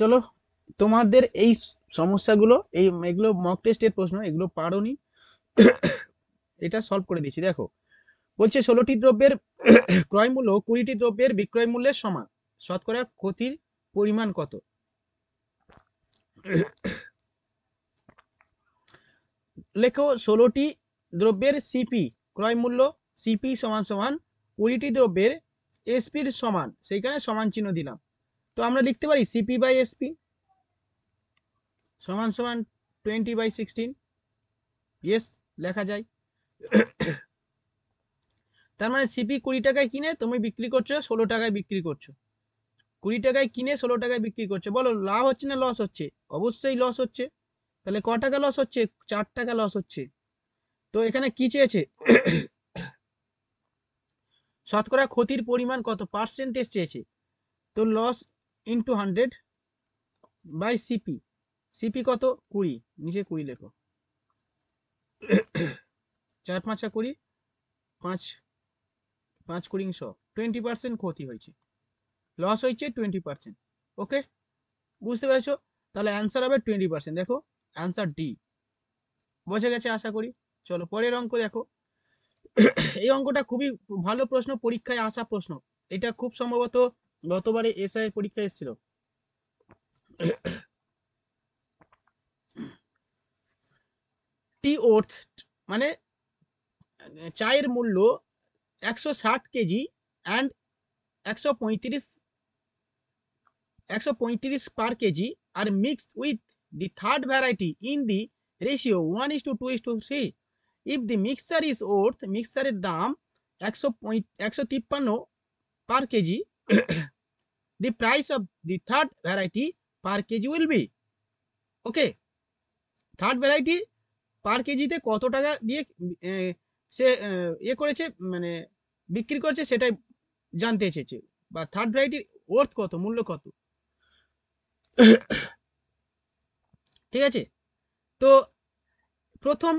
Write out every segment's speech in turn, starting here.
চলো তোমাদের এই সমস্যাগুলো এই এগুলো মক টেস্টের প্রশ্ন এগুলো পারো নি এটা সলভ করে দিচ্ছি দেখো বলছে ষোলোটি দ্রব্যের ক্রয় মূল্য কুড়িটি দ্রব্যের বিক্রয় মূল্যের সমান শতকরা ক্ষতির পরিমাণ কত লেখো ষোলোটি দ্রব্যের সিপি ক্রয় মূল্য সিপি সমান সমান কুড়িটি দ্রব্যের এসপির সমান সেইখানে সমান চিহ্ন দিলাম তো আমরা লিখতে পারি সিপি বাই এসপি সমান সমান টোয়েন্টি বাই সিক্সটিন ইয়েস লেখা যায় তার মানে সিপি কুড়ি টাকায় কিনে তুমি বিক্রি করছো ষোলো টাকায় বিক্রি করছো কুড়ি টাকায় কিনে ষোলো টাকায় বিক্রি করছো বলো লাভ হচ্ছে না লস হচ্ছে অবশ্যই লস হচ্ছে তাহলে ক টাকা লস হচ্ছে চার টাকা লস হচ্ছে তো এখানে কি চেয়েছে শতকরা ক্ষতির পরিমাণ কত পার্সেন্টেজ চেয়েছে তো loss into hundred by CP CP কত কুড়ি নিচে কুড়ি লেখো চার পাঁচা কুড়ি পাঁচ পাঁচ কুড়ি শো টোয়েন্টি পার্সেন্ট ক্ষতি হয়েছে লস হয়েছে টোয়েন্টি পার্সেন্ট ওকে বুঝতে পেরেছ তাহলে অ্যান্সার হবে টোয়েন্টি পার্সেন্ট দেখো অ্যান্সার ডি বোঝা গেছে আশা করি চলো পরের অঙ্ক দেখো এই অঙ্কটা খুবই ভালো প্রশ্ন পরীক্ষায় আসা প্রশ্ন এটা খুব সম্ভবত গতবারে এসআই পরীক্ষা এসেছিল টি ওর্থ মানে চায়ের মূল্য একশো ষাট কেজি অ্যান্ড একশো পঁয়ত্রিশ একশো পঁয়ত্রিশ পার কেজি আর mixed with the third variety in the ratio one is to two is to three if the mixture is worth মিক্সচারের দাম একশো একশো তিপ্পান্ন per KG the price of the third variety per kg will be okay third variety per কেজিতে কত টাকা দিয়ে সে ইয়ে করেছে মানে বিক্রি করেছে সেটাই জানতে চেয়েছে বা থার্ড ভ্যারাইটির ওর্থ কত মূল্য কত ঠিক আছে তো প্রথম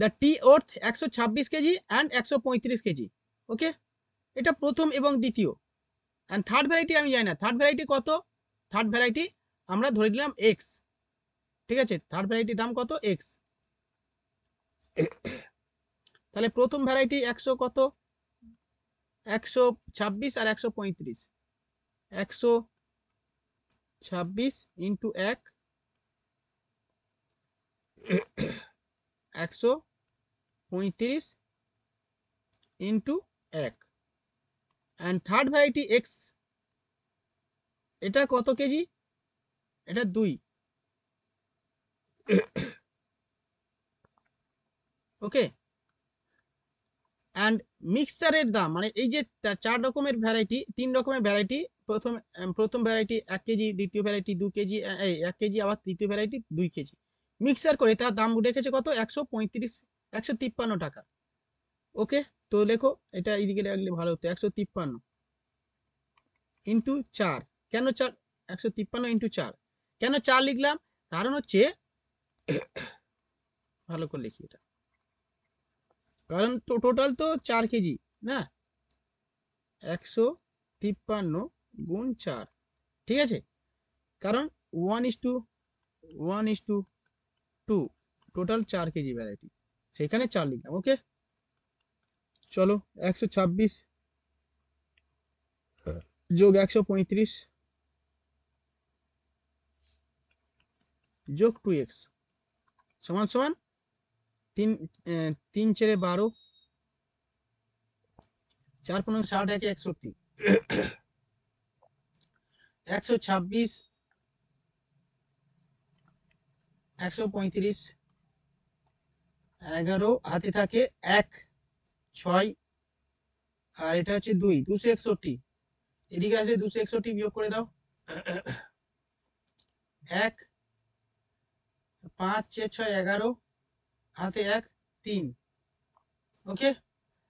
দ্য টি ওর্থ একশো ছাব্বিশ কেজি অ্যান্ড একশো পঁয়ত্রিশ কেজি ওকে এটা প্রথম এবং দ্বিতীয় অ্যান্ড থার্ড ভ্যারাইটি আমি জানি না থার্ড ভ্যারাইটি কত থার্ড ভ্যারাইটি আমরা ধরে নিলাম এক্স ঠিক আছে থার্ড ভ্যারাইটির দাম কত এক্স তাহলে প্রথম ভ্যারাইটি একশো কত একশো ছাব্বিশ আর একশো পঁয়ত্রিশ একশো ছাব্বিশ ইন্টু এক একশো পঁয়ত্রিশ ইন্টু এক অ্যান্ড থার্ড ভ্যারাইটি এক্স এটা কত কেজি এটা দুই ওকে অ্যান্ড মিক্সচারের দাম মানে এই যে চার রকমের ভ্যারাইটি তিন রকমের ভ্যারাইটি প্রথম প্রথম ভ্যারাইটি এক কেজি দ্বিতীয় ভ্যারাইটি দু কেজি এই এক কেজি আবার তৃতীয় ভ্যারাইটি দুই কেজি মিক্সার করে তার দাম রেখেছে কত একশো পঁয়ত্রিশ একশো তিপ্পান্ন টাকা ওকে তো লেখো এটা এইদিকে রাখলে ভালো হতো একশো তিপ্পান্ন ইন্টু চার কেন চার একশো তিপ্পান্ন ইন্টু চার কেন চার লিখলাম কারণ হচ্ছে ভালো করে লিখি এটা কারণ তো টোটাল তো চার কেজি না একশো তিপ্পান্ন গুণ চার ঠিক আছে কারণ one is to one is to two total চার কেজি ভ্যারাইটি সেখানে চার লিখলাম ওকে চলো একশো ছাব্বিশ হ্যাঁ। যোগ একশো পঁয়ত্রিশ যোগ টু এক্স সমান সমান তিন তিন চেরে বারো চার পনেরো ষাট একে একষট্টি একশো ছাব্বিশ একশো পঁয়ত্রিশ এগারো হাতে থাকে এক ছয় আর এটা হচ্ছে দুই দুশো একষট্টি এদিকে আসলে দুশো একষট্টি বিয়োগ করে দাও এক পাঁচ ছয় ছয় এগারো হাতে এক তিন ওকে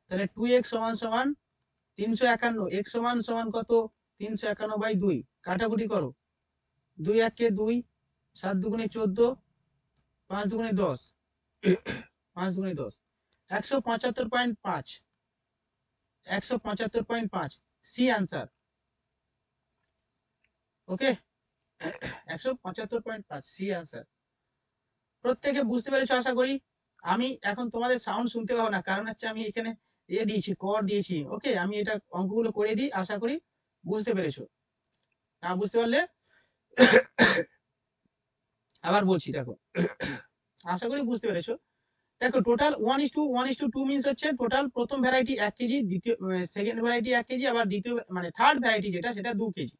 তাহলে টু এক সমান সমান তিনশো একান্ন এক সমান সমান কত তিনশো একান্ন বাই দুই কাটাকুটি করো দুই একে দুই সাত দুগুণে চোদ্দ পাঁচ দুগুণে দশ পাঁচ দুগুণে দশ একশো পঁচাত্তর পয়েন্ট পাঁচ একশো পঁচাত্তর পয়েন্ট পাঁচ সি ওকে একশো পঁচাত্তর পয়েন্ট পাঁচ সি আনসার প্রত্যেকে বুঝতে পেরেছ আশা করি আমি এখন তোমাদের সাউন্ড শুনতে পাবো না কারণ হচ্ছে আমি এখানে এ দিয়েছি কর দিয়েছি ওকে আমি এটা অঙ্কগুলো করে দিই আশা করি বুঝতে পেরেছ না বুঝতে পারলে আবার বলছি দেখো আশা করি বুঝতে পেরেছো দেখো total one is to one is to two means হচ্ছে টোটাল প্রথম ভ্যারাইটি এক কেজি দ্বিতীয় সেকেন্ড ভ্যারাইটি এক কেজি আবার দ্বিতীয় মানে থার্ড ভ্যারাইটি যেটা সেটা দু কেজি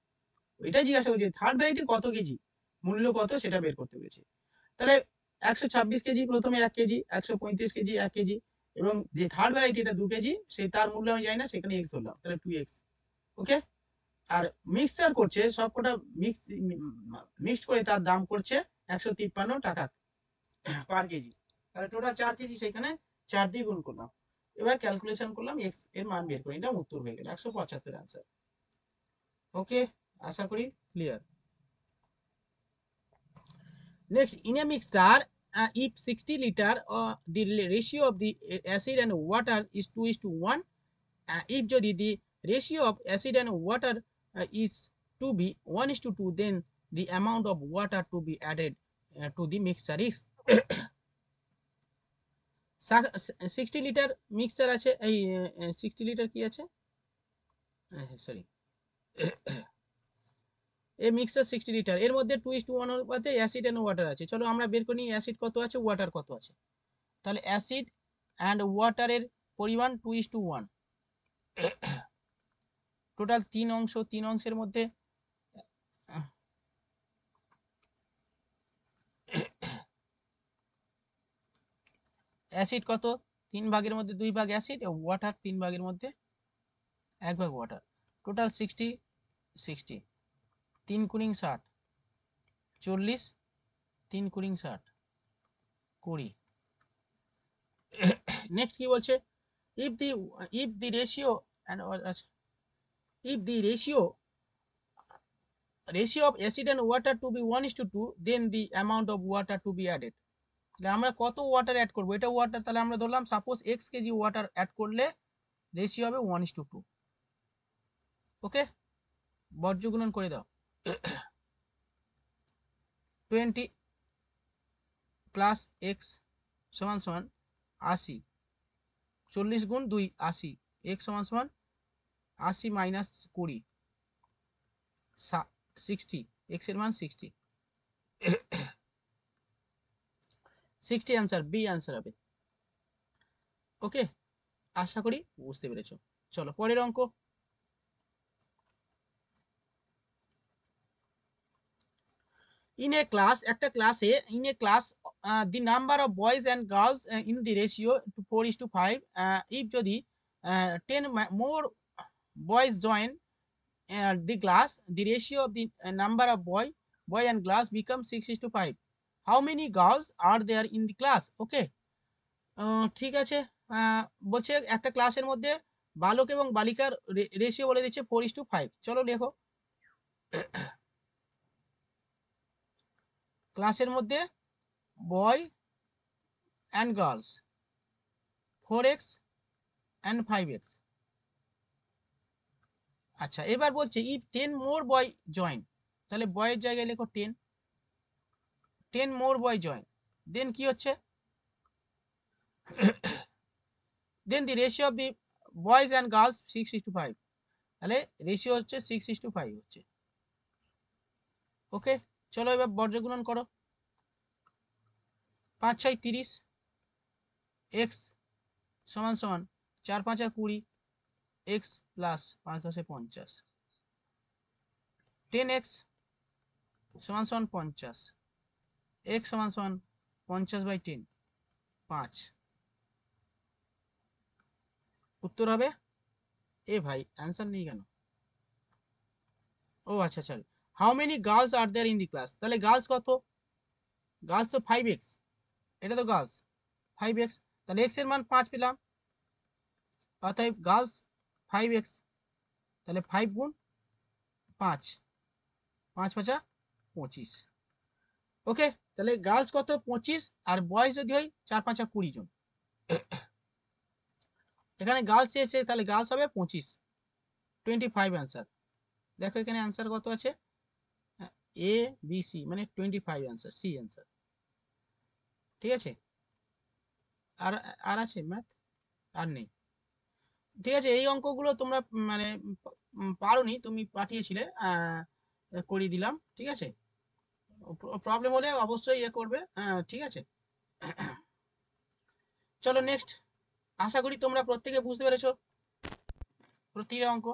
ওইটা জিজ্ঞাসা করছে থার্ড ভ্যারাইটি কত কেজি মূল্য কত সেটা বের করতে হয়েছে তাহলে একশো ছাব্বিশ কেজি প্রথমে এক কেজি একশো পঁয়ত্রিশ কেজি এক কেজি এবং যে থার্ড ভ্যারাইটি এটা দু কেজি সে তার মূল্য আমি জানি না সেখানে এক্স ধরলাম তাহলে টু এক্স ওকে আর মিক্সচার করছে সবকটা মিক্স মিক্সড করে তার দাম করছে একশো তিপ্পান্ন টাকা পার কেজি তাহলে টোটাল চার কেজি সেখানে চার দিয়ে গুণ করলাম এবার ক্যালকুলেশন করলাম এক্স এর মান বের করি এটা উত্তর হয়ে গেল একশো পঁচাত্তর আনসার ওকে আশা করি clear next in a mixture uh, if 60 liter uh, the ratio of the acid and water is 2 is to 1 uh, if যদি the ratio of acid and water uh, is to be 1 is to 2 then the amount of water to be added uh, to the mixture is sixty litre mixer আছে এই sixty litre কি আছে sorry হ্যাঁ, হ্যাঁ, এই mixer sixty litre এর মধ্যে two is to one অনুপাতে অ্যাসিড এন্ড ওয়াটার আছে চলো আমরা বের করি অ্যাসিড কত আছে ওয়াটার কত আছে তাহলে অ্যাসিড অ্যান্ড ওয়াটারের পরিমাণ two is to one total তিন অংশ তিন অংশের মধ্যে অ্যাসিড কত তিন ভাগের মধ্যে দুই ভাগ অ্যাসিড এবং ওয়াটার তিন ভাগের মধ্যে এক ভাগ ওয়াটার টোটাল সিক্সটি সিক্সটি তিন কুড়িং ষাট চল্লিশ তিন কুড়িং ষাট কুড়ি নেক্সট কি বলছে if the if the ratio and if the ratio ratio of acid water to be one 1 two two then the amount amount water to be be তাহলে আমরা কত ওয়াটার অ্যাড করবো এটা ওয়াটার তাহলে আমরা ধরলাম suppose X kg water add করলে ratio হবে one is to two two বর্জ্যগুণন করে দাও টোয়েন্টি প্লাস এক্স সমান সমান আশি চল্লিশ গুণ দুই আশি এক্স সমান সমান আশি মাইনাস কুড়ি সিক্সটি এক্সের মান sixty sixty answer B answer হবে ওকে আশা করি বুঝতে পেরেছ চলো পরের অঙ্ক ইন এ ক্লাস একটা ক্লাসে in a class the number of boys and girls in the ratio four is to five if যদি ten more boys join the class the ratio of the number of boy boy and girls become six is to five how many girls are there in the class okay ঠিক আছে বলছে একটা ক্লাসের মধ্যে বালক এবং বালিকার রেশিও বলে দিচ্ছে ফোর ইস টু ফাইভ চলো লেখো ক্লাসের মধ্যে boy and girls four X and five X আচ্ছা এবার বলছে if ten more boy join তাহলে বয়ের জায়গায় লেখো ten ten more boy join then কি হচ্ছে then the ratio of the boys and girls six is to five তাহলে রেশিও হচ্ছে সিক্স ইস টু ফাইভ হচ্ছে ওকে চলো এবার বর্জ্যগুণন করো পাঁচ ছয় তিরিশ এক্স সমান সমান চার পাঁচ আর কুড়ি এক্স প্লাস পাঁচ দশে পঞ্চাশ টেন এক্স সমান সমান পঞ্চাশ এক সমান সমান পঞ্চাশ বাই তিন পাঁচ উত্তর হবে এ ভাই অ্যান্সার নেই কেন ও আচ্ছা চল how many girls are there in the class তাহলে গার্লস কত গার্লস তো ফাইভ এক্স এটা তো গার্লস ফাইভ এক্স তাহলে এক্স এর মান পাঁচ পেলাম অর্থাৎ গার্লস ফাইভ এক্স তাহলে ফাইভ গুণ পাঁচ পাঁচ পাঁচা পঁচিশ ওকে তাহলে গার্লস কত পঁচিশ আর বয়স যদি হয় চার পাঁচা কুড়ি জন এখানে গার্লস চেয়েছে তাহলে গার্লস হবে পঁচিশ টোয়েন্টি ফাইভ অ্যান্সার দেখো এখানে অ্যান্সার কত আছে এ বি সি মানে twenty five answer C answer ঠিক আছে আর আর আছে ম্যাথ আর নেই ঠিক আছে এই অঙ্কগুলো তোমরা মানে পারো তুমি পাঠিয়েছিলে করিয়ে দিলাম ঠিক আছে প্রবলেম হলে অবশ্যই ইয়ে করবে হ্যাঁ ঠিক আছে চলো নেক্সট আশা করি তোমরা প্রত্যেকে বুঝতে পেরেছো প্রতিটা অঙ্ক